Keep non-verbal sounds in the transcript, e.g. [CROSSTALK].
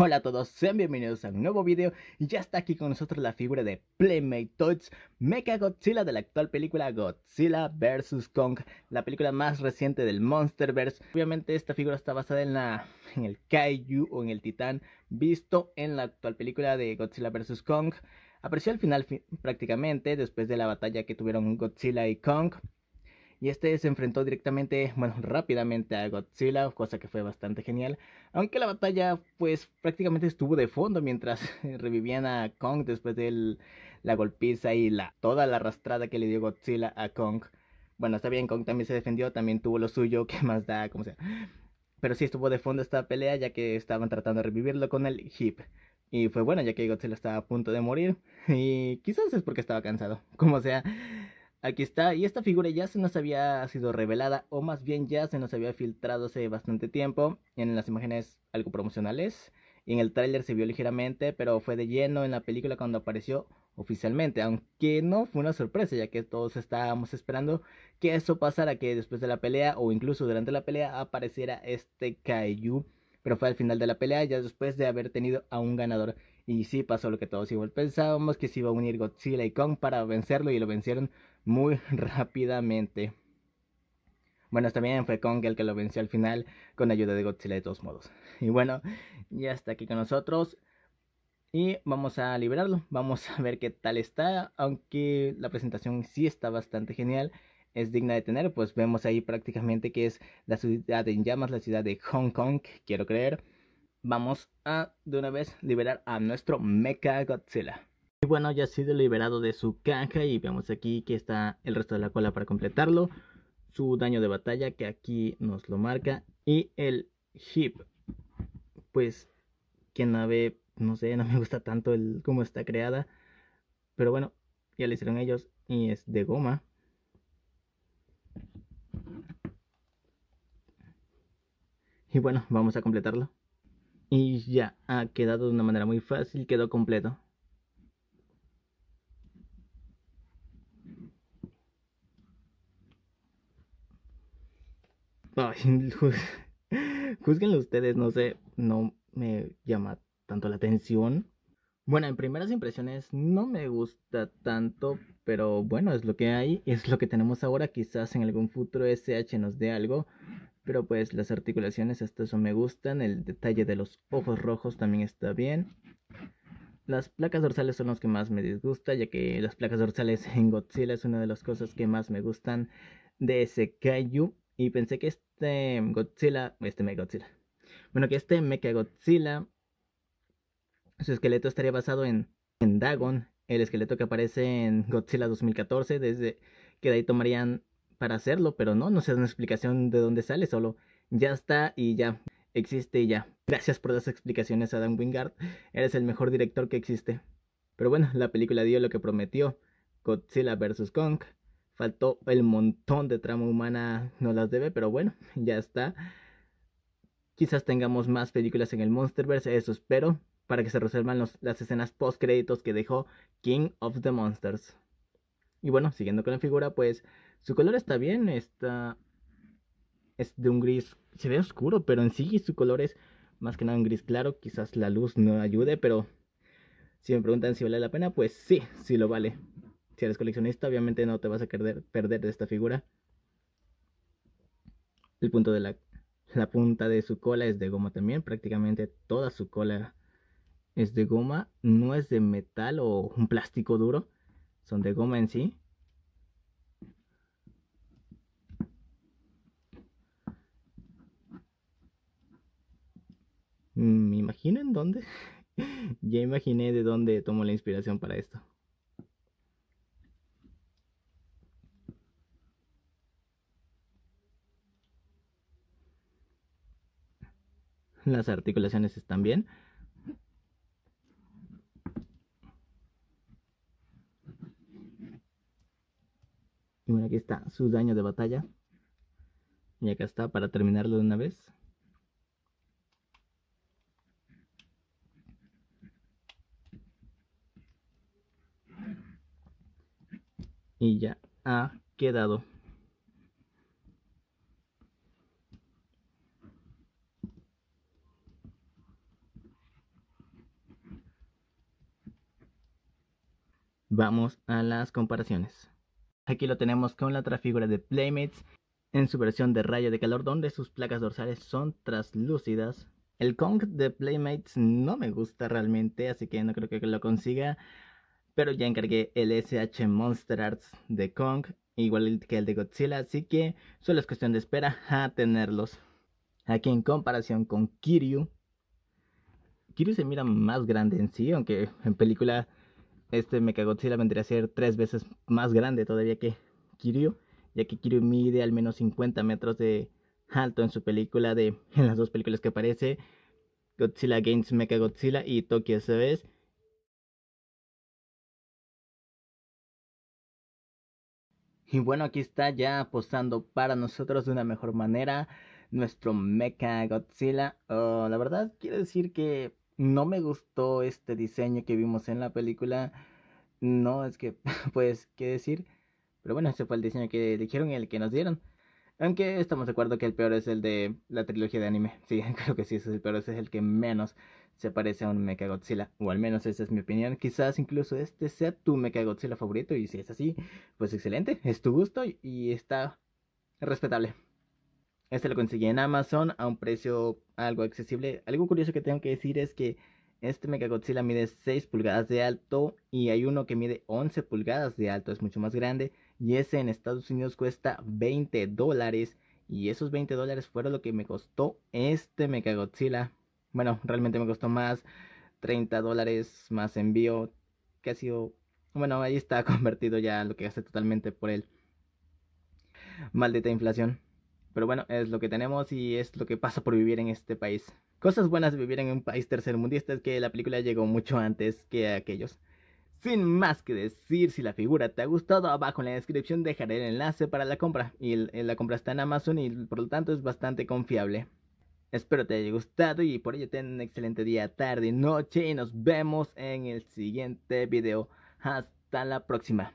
Hola a todos, sean bienvenidos a un nuevo video y ya está aquí con nosotros la figura de Playmate Toys Mecha Godzilla de la actual película Godzilla vs Kong, la película más reciente del Monsterverse. Obviamente esta figura está basada en la en el Kaiju o en el Titán visto en la actual película de Godzilla vs Kong. Apareció al final prácticamente después de la batalla que tuvieron Godzilla y Kong y este se enfrentó directamente, bueno, rápidamente a Godzilla, cosa que fue bastante genial, aunque la batalla pues prácticamente estuvo de fondo mientras [LAUGHS] revivían a Kong después de la golpiza y toda la arrastrada que le dio Godzilla a Kong. Bueno, está bien, Kong también se defendió, también tuvo lo suyo, [LAUGHS] que más da, como sea. Pero sí estuvo de fondo esta pelea ya que estaban tratando de revivirlo con el hip. Y fue bueno, ya que Godzilla estaba a punto de morir. [LAUGHS] Y quizás es porque estaba cansado. Como sea, Aquí está, y esta figura ya se nos había sido revelada, o más bien ya se nos había filtrado hace bastante tiempo, en las imágenes algo promocionales, y en el tráiler se vio ligeramente, pero fue de lleno en la película cuando apareció oficialmente, aunque no fue una sorpresa, ya que todos estábamos esperando que eso pasara, que después de la pelea, o incluso durante la pelea, apareciera este Kaiju, pero fue al final de la pelea, ya después de haber tenido a un ganador y sí pasó lo que todos igual pensábamos, que se iba a unir Godzilla y Kong para vencerlo y lo vencieron muy [LAUGHS] rápidamente. Bueno, también fue Kong el que lo venció al final con ayuda de Godzilla de todos modos. [LAUGHS] Y bueno, ya está aquí con nosotros. Y vamos a liberarlo. Vamos a ver qué tal está. Aunque la presentación sí está bastante genial. Es digna de tener. Pues vemos ahí prácticamente que es la ciudad en llamas, la ciudad de Hong Kong, quiero creer. Vamos a de una vez liberar a nuestro Mecha Godzilla. Y bueno, ya ha sido liberado de su caja y vemos aquí que está el resto de la cola para completarlo. Su daño de batalla que aquí nos lo marca. Y el hip. Pues que nave, no sé, no me gusta tanto el cómo está creada. Pero bueno, ya le hicieron ellos y es de goma. Y bueno, vamos a completarlo. Y ya ha quedado de una manera muy fácil, quedó completo. Ay, [LAUGHS] ustedes, no sé, no me llama tanto la atención. Bueno, en primeras impresiones no me gusta tanto, pero bueno, es lo que hay, es lo que tenemos ahora. Quizás en algún futuro SH nos dé algo, pero pues las articulaciones hasta eso me gustan. El detalle de los ojos rojos también está bien. Las placas dorsales son las que más me disgusta, ya que las placas dorsales en Godzilla es una de las cosas que más me gustan de ese Kaiju. Y pensé que este Godzilla, este Mega Godzilla, bueno, que este mega Godzilla, su esqueleto estaría basado en, en Dagon, el esqueleto que aparece en Godzilla 2014, desde que de ahí tomarían para hacerlo, pero no, no se da una explicación de dónde sale, solo ya está y ya existe y ya. Gracias por las explicaciones, Adam Wingard, eres el mejor director que existe. Pero bueno, la película dio lo que prometió, Godzilla vs. Kong, Faltó el montón de trama humana, no las debe, pero bueno, ya está. Quizás tengamos más películas en el Monsterverse, eso espero, para que se reservan las escenas post créditos que dejó King of the Monsters. Y bueno, siguiendo con la figura, pues su color está bien, está es de un gris, se ve oscuro, pero en sí su color es más que nada un gris claro, quizás la luz no ayude, pero si me preguntan si vale la pena, pues sí, sí lo vale si eres coleccionista, obviamente no te vas a perder, perder de esta figura. El punto de la, punta de su cola es de goma también. Prácticamente toda su cola es de goma. No es de metal o un plástico duro. Son de goma en sí. Mm, me imagino en dónde. [LAUGHS] ya imaginé de dónde tomo la inspiración para esto. las articulaciones están bien. Y bueno, aquí está su daño de batalla. Y acá está para terminarlo de una vez. Y ya ha quedado. Vamos a las comparaciones. Aquí lo tenemos con la otra figura de Playmates en su versión de rayo de calor donde sus placas dorsales son translúcidas. El Kong de Playmates no me gusta realmente, así que no creo que lo consiga. Pero ya encargué el SH Monster Arts de Kong, igual que el de Godzilla, así que solo es cuestión de espera a tenerlos. Aquí en comparación con Kiryu. Kiryu se mira más grande en sí, aunque en película este Mechagodzilla vendría a ser tres veces más grande todavía que Kiryu, ya que Kiryu mide al menos 50 metros de alto en su película de [LAUGHS] en las dos películas que aparece, Godzilla Against Mechagodzilla y Tokyo SOS. Y bueno, aquí está ya posando para nosotros de una mejor manera nuestro Mechagodzilla. Godzilla. Oh, la verdad, quiero decir que no me gustó este diseño que vimos en la película. No, es que, [LAUGHS] pues, qué decir. Pero bueno, ese fue el diseño que dijeron y el que nos dieron. Aunque estamos de acuerdo que el peor es el de la trilogía de anime. [LAUGHS] Sí, creo que sí, ese es el peor. Ese es el que menos se parece a un Mechagodzilla. O al menos esa es mi opinión. Quizás incluso este sea tu Mechagodzilla favorito. Y si es así, pues excelente. Es tu gusto y está respetable. Este lo conseguí en Amazon a un precio algo accesible. Algo curioso que tengo que decir es que este Mega Godzilla mide 6 pulgadas de alto y hay uno que mide 11 pulgadas de alto, es mucho más grande. Y ese en Estados Unidos cuesta 20 dólares. Y esos 20 dólares fueron lo que me costó este Mega Godzilla. Bueno, realmente me costó más, 30 dólares más envío, que ha sido... Bueno, ahí está [LAUGHS] convertido ya lo que gasté totalmente por él. Maldita inflación. Pero bueno, es lo que tenemos y es lo que pasa por vivir en este país. Cosas buenas de vivir en un país tercermundista es que la película llegó mucho antes que aquellos. Sin más que decir, si la figura te ha gustado, abajo en la descripción dejaré el enlace para la compra. Y eh, la compra está en Amazon y por lo tanto es bastante confiable. Espero te haya gustado y por ello ten un excelente día, tarde y noche y nos vemos en el siguiente video. Hasta la próxima.